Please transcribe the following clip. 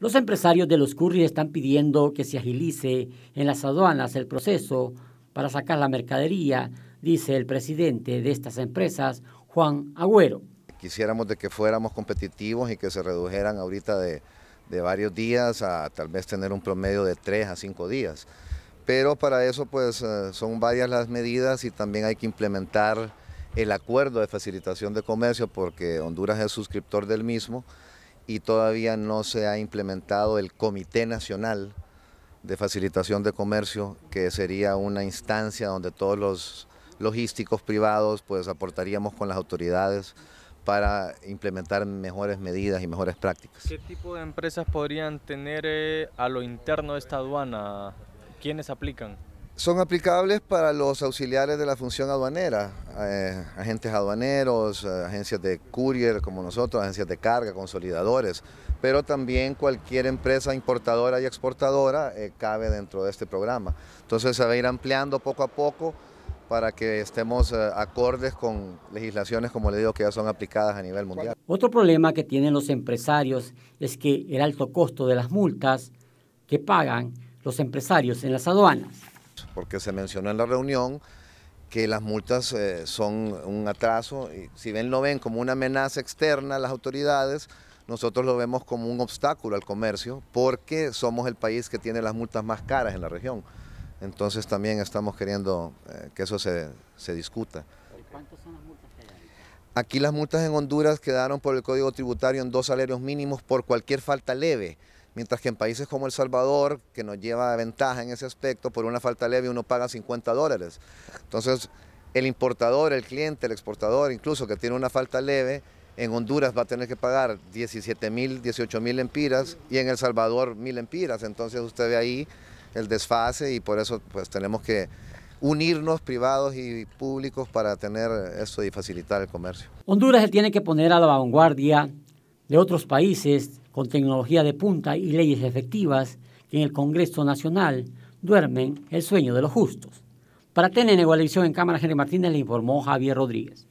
Los empresarios de los curries están pidiendo que se agilice en las aduanas el proceso para sacar la mercadería, dice el presidente de estas empresas, Juan Agüero. Quisiéramos de que fuéramos competitivos y que se redujeran ahorita de, de varios días a tal vez tener un promedio de tres a cinco días. Pero para eso pues eh, son varias las medidas y también hay que implementar el acuerdo de facilitación de comercio porque Honduras es suscriptor del mismo y todavía no se ha implementado el Comité Nacional de Facilitación de Comercio, que sería una instancia donde todos los logísticos privados pues aportaríamos con las autoridades para implementar mejores medidas y mejores prácticas. ¿Qué tipo de empresas podrían tener eh, a lo interno de esta aduana? ¿Quiénes aplican? Son aplicables para los auxiliares de la función aduanera, eh, agentes aduaneros, eh, agencias de courier como nosotros, agencias de carga, consolidadores, pero también cualquier empresa importadora y exportadora eh, cabe dentro de este programa. Entonces se va a ir ampliando poco a poco para que estemos acordes con legislaciones, como le digo, que ya son aplicadas a nivel mundial. Otro problema que tienen los empresarios es que el alto costo de las multas que pagan los empresarios en las aduanas porque se mencionó en la reunión que las multas eh, son un atraso. Y si bien lo ven como una amenaza externa a las autoridades, nosotros lo vemos como un obstáculo al comercio porque somos el país que tiene las multas más caras en la región. Entonces también estamos queriendo eh, que eso se, se discuta. ¿Cuántas son las multas Aquí las multas en Honduras quedaron por el Código Tributario en dos salarios mínimos por cualquier falta leve. Mientras que en países como El Salvador, que nos lleva ventaja en ese aspecto, por una falta leve uno paga 50 dólares. Entonces, el importador, el cliente, el exportador, incluso que tiene una falta leve, en Honduras va a tener que pagar 17 mil, 18 mil empiras y en El Salvador mil empiras. Entonces usted ve ahí el desfase y por eso pues tenemos que unirnos privados y públicos para tener esto y facilitar el comercio. Honduras se tiene que poner a la vanguardia de otros países con tecnología de punta y leyes efectivas que en el Congreso Nacional duermen el sueño de los justos. Para TNN elección en Cámara, Henry Martínez le informó Javier Rodríguez.